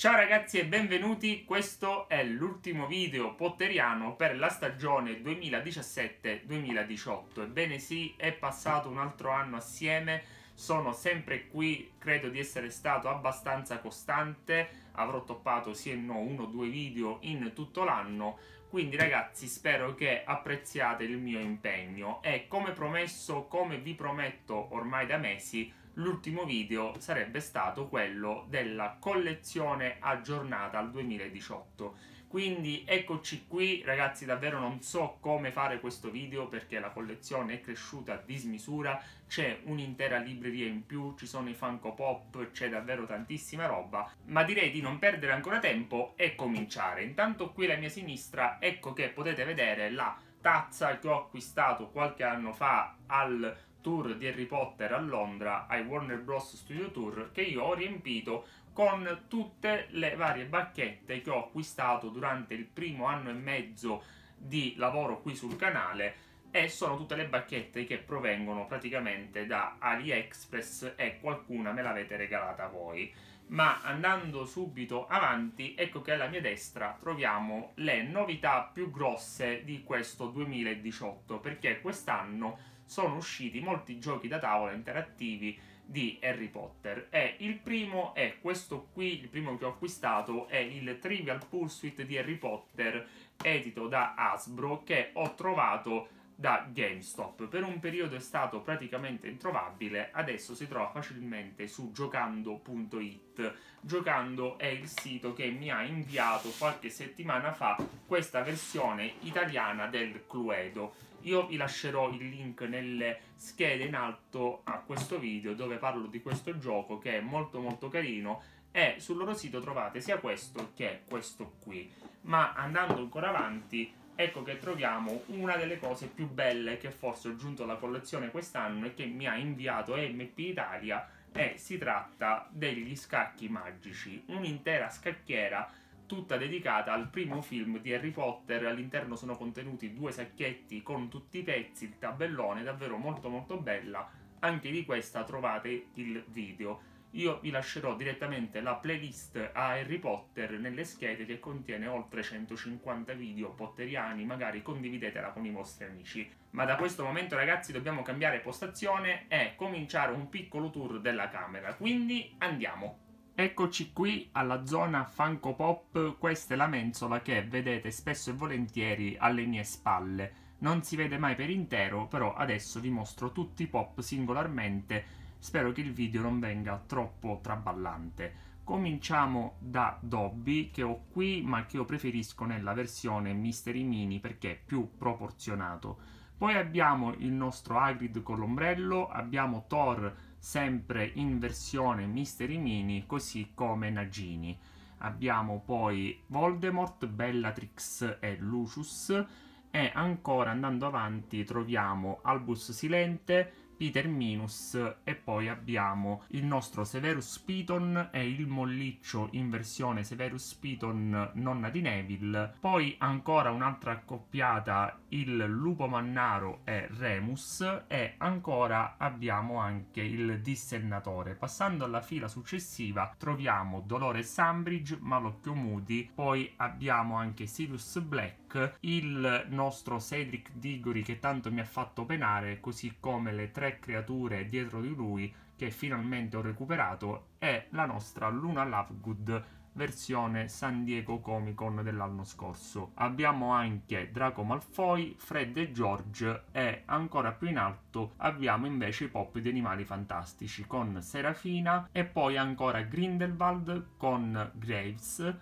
Ciao ragazzi e benvenuti, questo è l'ultimo video potteriano per la stagione 2017-2018. Ebbene sì, è passato un altro anno assieme, sono sempre qui, credo di essere stato abbastanza costante, avrò toppato sì e no uno o due video in tutto l'anno, quindi ragazzi spero che apprezziate il mio impegno e come promesso, come vi prometto ormai da mesi, l'ultimo video sarebbe stato quello della collezione aggiornata al 2018 quindi eccoci qui ragazzi davvero non so come fare questo video perché la collezione è cresciuta a dismisura c'è un'intera libreria in più ci sono i Funko Pop c'è davvero tantissima roba ma direi di non perdere ancora tempo e cominciare intanto qui alla mia sinistra ecco che potete vedere la tazza che ho acquistato qualche anno fa al tour di Harry Potter a Londra ai Warner Bros. Studio Tour che io ho riempito con tutte le varie bacchette che ho acquistato durante il primo anno e mezzo di lavoro qui sul canale e sono tutte le bacchette che provengono praticamente da AliExpress e qualcuna me l'avete regalata voi. Ma andando subito avanti, ecco che alla mia destra troviamo le novità più grosse di questo 2018 perché quest'anno sono usciti molti giochi da tavola interattivi di Harry Potter e il primo è questo qui, il primo che ho acquistato è il Trivial Pursuit di Harry Potter edito da Hasbro che ho trovato da GameStop. Per un periodo è stato praticamente introvabile, adesso si trova facilmente su giocando.it. Giocando è il sito che mi ha inviato qualche settimana fa questa versione italiana del Cluedo. Io vi lascerò il link nelle schede in alto a questo video dove parlo di questo gioco che è molto molto carino e sul loro sito trovate sia questo che questo qui. Ma andando ancora avanti ecco che troviamo una delle cose più belle che forse ho aggiunto alla collezione quest'anno e che mi ha inviato MP Italia e si tratta degli scacchi magici, un'intera scacchiera tutta dedicata al primo film di Harry Potter. All'interno sono contenuti due sacchetti con tutti i pezzi, il tabellone, davvero molto molto bella. Anche di questa trovate il video. Io vi lascerò direttamente la playlist a Harry Potter nelle schede che contiene oltre 150 video potteriani, magari condividetela con i vostri amici. Ma da questo momento ragazzi dobbiamo cambiare postazione e cominciare un piccolo tour della camera, quindi andiamo! Eccoci qui alla zona Funko Pop, questa è la mensola che vedete spesso e volentieri alle mie spalle. Non si vede mai per intero, però adesso vi mostro tutti i pop singolarmente, spero che il video non venga troppo traballante. Cominciamo da Dobby che ho qui ma che io preferisco nella versione Mystery Mini perché è più proporzionato. Poi abbiamo il nostro Hagrid con l'ombrello, abbiamo Thor sempre in versione Mystery Mini, così come Nagini. Abbiamo poi Voldemort, Bellatrix e Lucius e ancora andando avanti troviamo Albus Silente, Peter Minus e poi abbiamo il nostro Severus Piton e il molliccio in versione Severus Piton nonna di Neville, poi ancora un'altra accoppiata il lupo mannaro e Remus e ancora abbiamo anche il dissennatore. Passando alla fila successiva troviamo Dolore Sambridge, Malocchio Moody, poi abbiamo anche Sirius Black, il nostro Cedric Diggory che tanto mi ha fatto penare, così come le tre tre creature dietro di lui che finalmente ho recuperato è la nostra Luna Lovegood versione San Diego Comic Con dell'anno scorso. Abbiamo anche Draco Malfoy, Fred e George e ancora più in alto abbiamo invece i pop di Animali Fantastici con Serafina e poi ancora Grindelwald con Graves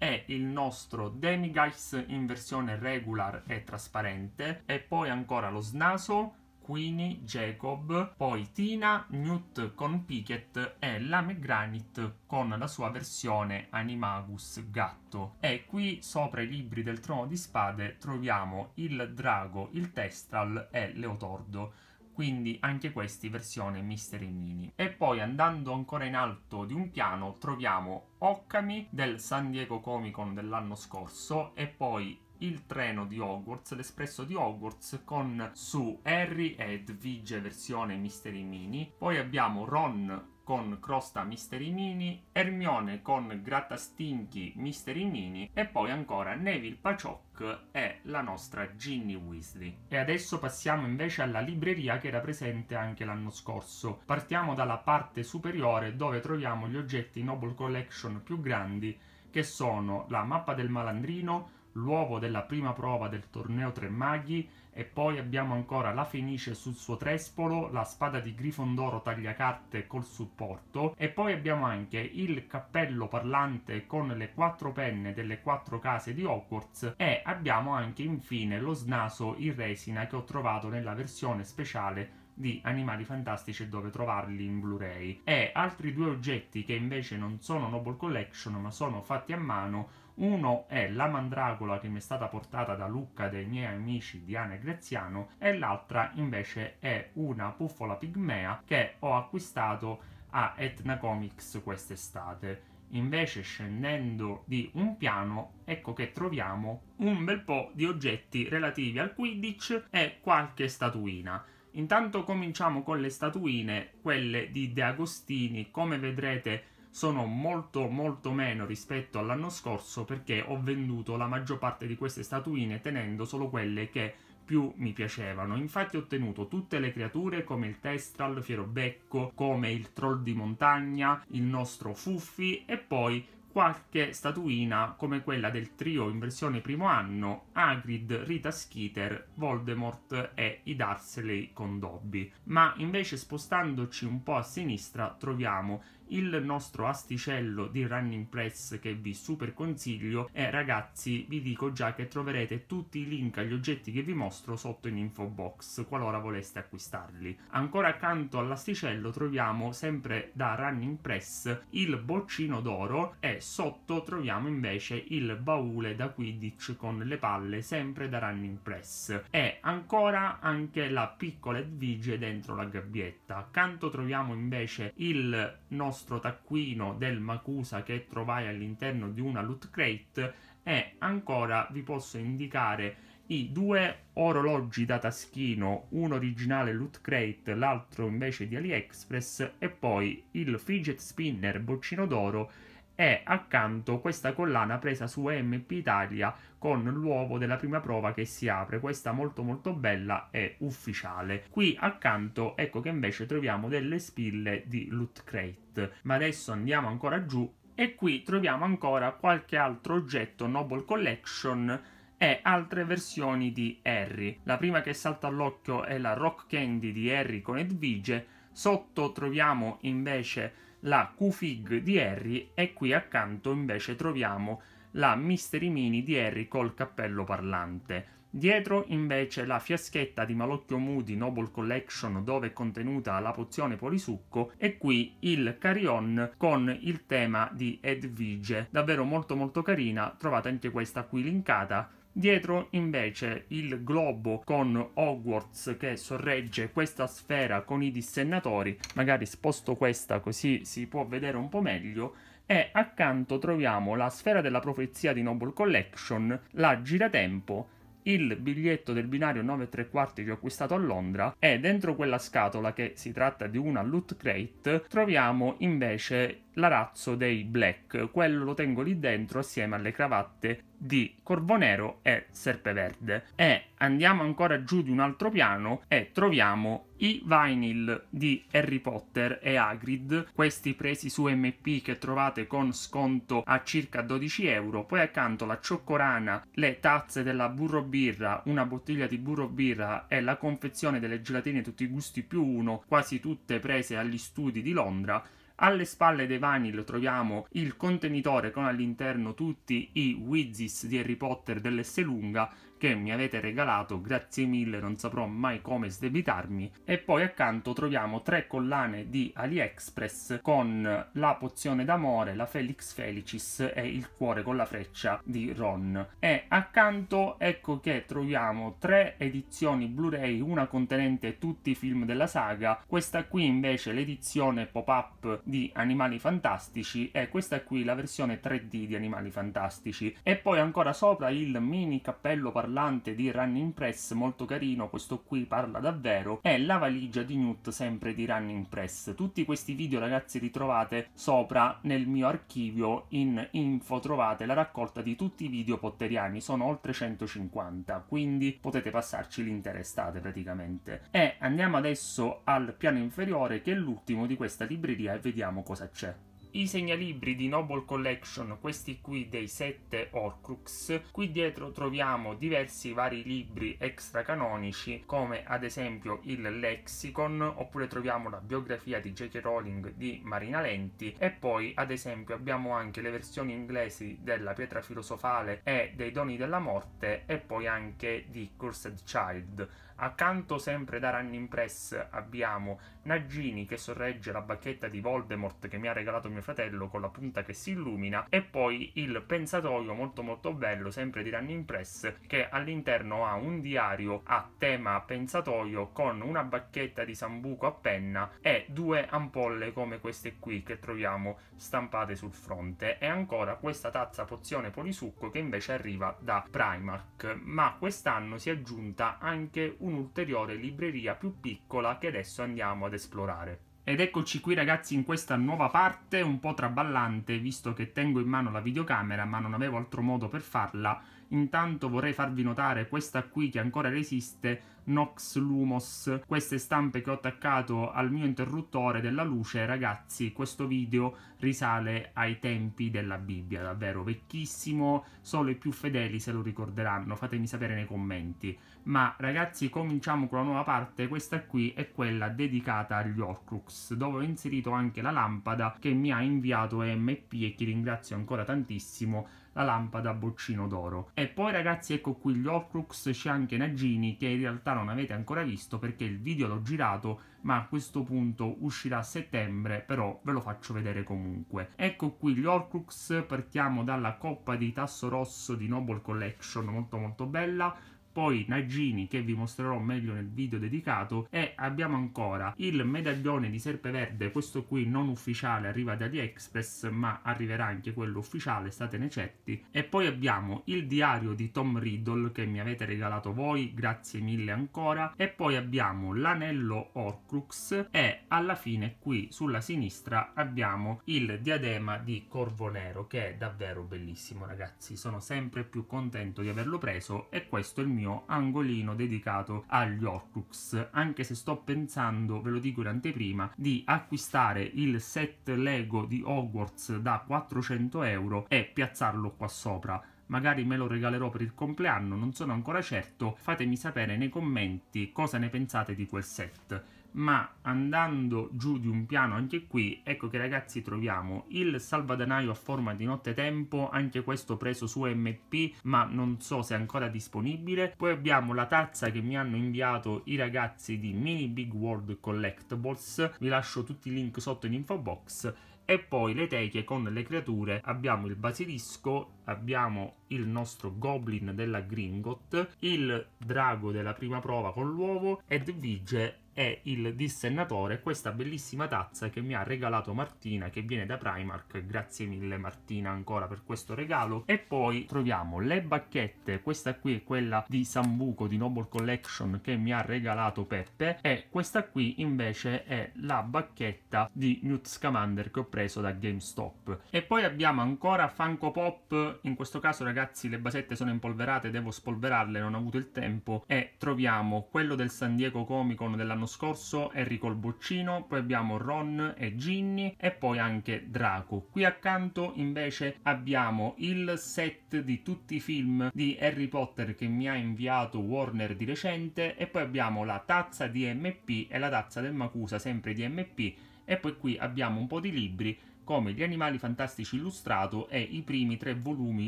e il nostro Demigeist in versione regular e trasparente e poi ancora lo Snaso Queenie, Jacob, poi Tina, Newt con Pickett e la McGranit con la sua versione Animagus gatto. E qui sopra i libri del Trono di Spade troviamo il Drago, il Testral e Leotordo quindi anche questi versione Mystery Mini. E poi andando ancora in alto di un piano troviamo Occami del San Diego Comic Con dell'anno scorso e poi il treno di Hogwarts, l'espresso di Hogwarts con su Harry ed Edwige versione Mystery Mini, poi abbiamo Ron con crosta Mystery Mini, Hermione con grattastinchi Mystery Mini e poi ancora Neville Paciocc e la nostra Ginny Weasley. E adesso passiamo invece alla libreria che era presente anche l'anno scorso. Partiamo dalla parte superiore dove troviamo gli oggetti Noble Collection più grandi che sono la mappa del malandrino, l'uovo della prima prova del torneo Tre Maghi e poi abbiamo ancora la Fenice sul suo trespolo, la spada di Grifondoro tagliacarte col supporto e poi abbiamo anche il cappello parlante con le quattro penne delle quattro case di Hogwarts e abbiamo anche infine lo snaso in resina che ho trovato nella versione speciale di Animali Fantastici e dove trovarli in Blu-ray e altri due oggetti che invece non sono Noble Collection ma sono fatti a mano uno è La Mandragola che mi è stata portata da Luca e dai miei amici Diana e Graziano e l'altra invece è una puffola pigmea che ho acquistato a Etna Comics quest'estate. Invece scendendo di un piano ecco che troviamo un bel po' di oggetti relativi al Quidditch e qualche statuina. Intanto cominciamo con le statuine, quelle di De Agostini, come vedrete sono molto molto meno rispetto all'anno scorso perché ho venduto la maggior parte di queste statuine tenendo solo quelle che più mi piacevano. Infatti ho ottenuto tutte le creature come il Testral, Fierobecco, come il Troll di montagna, il nostro Fuffi e poi qualche statuina come quella del trio in versione primo anno, Agrid, Rita Skeeter, Voldemort e i Dursley con Dobby. Ma invece spostandoci un po' a sinistra troviamo il nostro asticello di running press che vi super consiglio e ragazzi vi dico già che troverete tutti i link agli oggetti che vi mostro sotto in info box qualora voleste acquistarli. Ancora accanto all'asticello troviamo sempre da running press il boccino d'oro e sotto troviamo invece il baule da Quidditch con le palle sempre da running press e ancora anche la piccola Edvige dentro la gabbietta. Accanto troviamo invece il nostro nostro taccuino del Makusa che trovai all'interno di una loot crate e ancora vi posso indicare i due orologi da taschino, uno originale loot crate, l'altro invece di AliExpress e poi il fidget spinner boccino d'oro e accanto questa collana presa su MP Italia con l'uovo della prima prova che si apre, questa molto molto bella e ufficiale. Qui accanto ecco che invece troviamo delle spille di Loot Crate, ma adesso andiamo ancora giù e qui troviamo ancora qualche altro oggetto Noble Collection e altre versioni di Harry. La prima che salta all'occhio è la Rock Candy di Harry con Edvige, sotto troviamo invece la Q-Fig di Harry e qui accanto invece troviamo la Mystery Mini di Harry col cappello parlante. Dietro invece la fiaschetta di Malocchio Moody Noble Collection dove è contenuta la pozione polisucco e qui il carillon con il tema di Edvige, davvero molto molto carina, trovate anche questa qui linkata. Dietro invece il globo con Hogwarts che sorregge questa sfera con i dissennatori, magari sposto questa così si può vedere un po' meglio e accanto troviamo la sfera della profezia di Noble Collection, la giratempo, il biglietto del binario 9 e 3 quarti che ho acquistato a Londra e dentro quella scatola che si tratta di una loot crate troviamo invece l'arazzo dei black quello lo tengo lì dentro assieme alle cravatte di Corvo Nero e Serpeverde e andiamo ancora giù di un altro piano e troviamo i vinyl di Harry Potter e Hagrid, questi presi su MP che trovate con sconto a circa 12 euro, poi accanto la cioccorana, le tazze della burro birra, una bottiglia di burro birra e la confezione delle gelatine tutti i gusti più uno, quasi tutte prese agli studi di Londra, alle spalle dei vani lo troviamo il contenitore con all'interno tutti i Wizzies di Harry Potter dell'S lunga che mi avete regalato, grazie mille, non saprò mai come sdebitarmi. E poi accanto troviamo tre collane di AliExpress con la pozione d'amore, la Felix Felicis e il cuore con la freccia di Ron. E accanto ecco che troviamo tre edizioni Blu-ray, una contenente tutti i film della saga, questa qui invece l'edizione pop-up di Animali Fantastici e questa qui la versione 3D di Animali Fantastici. E poi ancora sopra il mini cappello parlamentare parlante di Running Press molto carino, questo qui parla davvero, è la valigia di Newt sempre di Running Press. Tutti questi video ragazzi li trovate sopra nel mio archivio in info trovate la raccolta di tutti i video potteriani, sono oltre 150, quindi potete passarci l'intera estate praticamente. E andiamo adesso al piano inferiore che è l'ultimo di questa libreria e vediamo cosa c'è. I segnalibri di Noble Collection, questi qui dei sette Orcrux, qui dietro troviamo diversi vari libri extracanonici come ad esempio il Lexicon, oppure troviamo la biografia di J.K. Rowling di Marina Lenti e poi ad esempio abbiamo anche le versioni inglesi della Pietra Filosofale e dei Doni della Morte e poi anche di Cursed Child. Accanto sempre da Running Press abbiamo Nagini che sorregge la bacchetta di Voldemort che mi ha regalato mio fratello con la punta che si illumina e poi il pensatoio molto molto bello sempre di Running Press che all'interno ha un diario a tema pensatoio con una bacchetta di sambuco a penna e due ampolle come queste qui che troviamo stampate sul fronte e ancora questa tazza pozione polisucco che invece arriva da Primark ma quest'anno si è aggiunta anche un un'ulteriore libreria più piccola che adesso andiamo ad esplorare. Ed eccoci qui ragazzi in questa nuova parte un po' traballante visto che tengo in mano la videocamera ma non avevo altro modo per farla Intanto vorrei farvi notare questa qui che ancora resiste, Nox Lumos, queste stampe che ho attaccato al mio interruttore della luce, ragazzi, questo video risale ai tempi della Bibbia, davvero vecchissimo, solo i più fedeli se lo ricorderanno, fatemi sapere nei commenti. Ma ragazzi, cominciamo con la nuova parte, questa qui è quella dedicata agli Orcrux, dove ho inserito anche la lampada che mi ha inviato MP e che ringrazio ancora tantissimo la lampada a boccino d'oro. E poi ragazzi ecco qui gli Horcrux, c'è anche Nagini che in realtà non avete ancora visto perché il video l'ho girato ma a questo punto uscirà a settembre, però ve lo faccio vedere comunque. Ecco qui gli Horcrux, partiamo dalla coppa di tasso rosso di Noble Collection, molto molto bella, poi Nagini che vi mostrerò meglio nel video dedicato e abbiamo ancora il medaglione di serpe verde questo qui non ufficiale arriva da AliExpress ma arriverà anche quello ufficiale, statene certi. E poi abbiamo il diario di Tom Riddle che mi avete regalato voi, grazie mille ancora. E poi abbiamo l'anello Orcrux e alla fine qui sulla sinistra abbiamo il diadema di Corvo Nero che è davvero bellissimo ragazzi. Sono sempre più contento di averlo preso e questo è il mio piccolino angolino dedicato agli Orcrux. anche se sto pensando, ve lo dico in anteprima, di acquistare il set Lego di Hogwarts da 400 euro e piazzarlo qua sopra magari me lo regalerò per il compleanno, non sono ancora certo. Fatemi sapere nei commenti cosa ne pensate di quel set ma andando giù di un piano anche qui, ecco che ragazzi troviamo il salvadanaio a forma di nottetempo, anche questo preso su MP, ma non so se è ancora disponibile. Poi abbiamo la tazza che mi hanno inviato i ragazzi di Mini Big World Collectibles, vi lascio tutti i link sotto in info box e poi le teche con le creature abbiamo il basilisco abbiamo il nostro goblin della Gringot il drago della prima prova con l'uovo ed vige è il dissennatore, questa bellissima tazza che mi ha regalato Martina che viene da Primark, grazie mille Martina ancora per questo regalo e poi troviamo le bacchette, questa qui è quella di Sambuco di Noble Collection che mi ha regalato Peppe e questa qui invece è la bacchetta di Newt Scamander che ho preso da GameStop e poi abbiamo ancora Funko Pop, in questo caso ragazzi le basette sono impolverate, devo spolverarle, non ho avuto il tempo e troviamo quello del San Diego Comic Con dell'anno scorso Harry col boccino, poi abbiamo Ron e Ginny e poi anche Draco. Qui accanto invece abbiamo il set di tutti i film di Harry Potter che mi ha inviato Warner di recente e poi abbiamo la tazza di MP e la tazza del Macusa sempre di MP e poi qui abbiamo un po' di libri come Gli animali fantastici illustrato e i primi tre volumi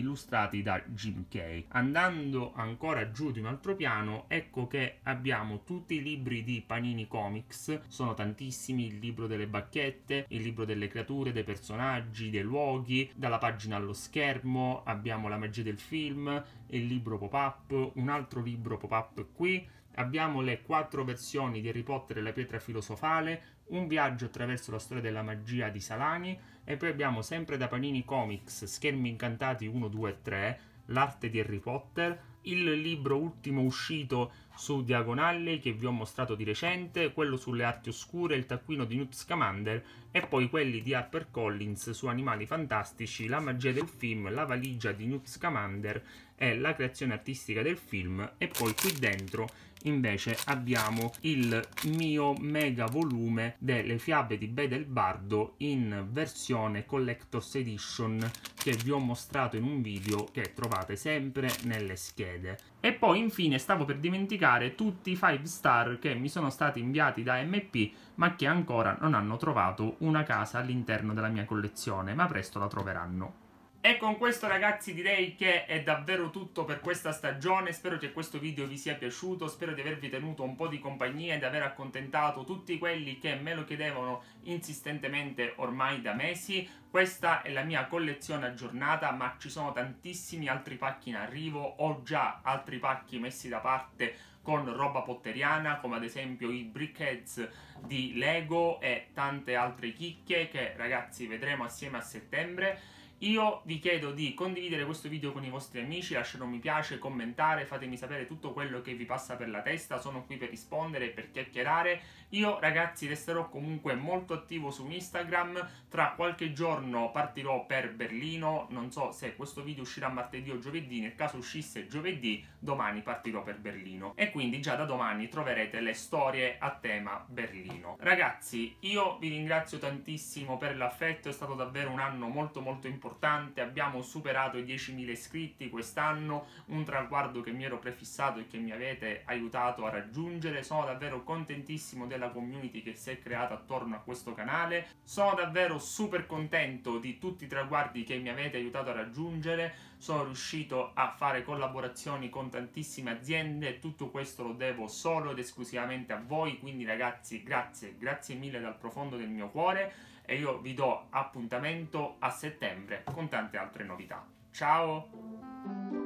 illustrati da Jim Kay. Andando ancora giù di un altro piano, ecco che abbiamo tutti i libri di Panini Comics, sono tantissimi, il libro delle bacchette, il libro delle creature, dei personaggi, dei luoghi, dalla pagina allo schermo, abbiamo la magia del film, il libro pop-up, un altro libro pop-up qui, abbiamo le quattro versioni di Harry Potter e la pietra filosofale, un viaggio attraverso la storia della magia di Salani e poi abbiamo sempre da Panini Comics Schermi incantati 1, 2 e 3, l'arte di Harry Potter, il libro ultimo uscito su Diagonale che vi ho mostrato di recente, quello sulle arti oscure, il taccuino di Newt Scamander e poi quelli di HarperCollins su Animali Fantastici, la magia del film, la valigia di Newt Scamander è la creazione artistica del film e poi qui dentro invece abbiamo il mio mega volume delle fiabe di Bedelbardo in versione Collector's Edition che vi ho mostrato in un video che trovate sempre nelle schede. E poi infine stavo per dimenticare tutti i 5 star che mi sono stati inviati da MP ma che ancora non hanno trovato una casa all'interno della mia collezione ma presto la troveranno. E con questo ragazzi direi che è davvero tutto per questa stagione, spero che questo video vi sia piaciuto, spero di avervi tenuto un po' di compagnia e di aver accontentato tutti quelli che me lo chiedevano insistentemente ormai da mesi. Questa è la mia collezione aggiornata, ma ci sono tantissimi altri pacchi in arrivo, ho già altri pacchi messi da parte con roba potteriana come ad esempio i brickheads di Lego e tante altre chicche che ragazzi vedremo assieme a settembre io vi chiedo di condividere questo video con i vostri amici, lasciare un mi piace, commentare, fatemi sapere tutto quello che vi passa per la testa, sono qui per rispondere, e per chiacchierare. Io ragazzi resterò comunque molto attivo su Instagram, tra qualche giorno partirò per Berlino, non so se questo video uscirà martedì o giovedì, nel caso uscisse giovedì, domani partirò per Berlino. E quindi già da domani troverete le storie a tema Berlino. Ragazzi, io vi ringrazio tantissimo per l'affetto, è stato davvero un anno molto molto importante importante, abbiamo superato i 10.000 iscritti quest'anno, un traguardo che mi ero prefissato e che mi avete aiutato a raggiungere, sono davvero contentissimo della community che si è creata attorno a questo canale, sono davvero super contento di tutti i traguardi che mi avete aiutato a raggiungere, sono riuscito a fare collaborazioni con tantissime aziende, tutto questo lo devo solo ed esclusivamente a voi, quindi ragazzi grazie, grazie mille dal profondo del mio cuore, e io vi do appuntamento a settembre con tante altre novità. Ciao!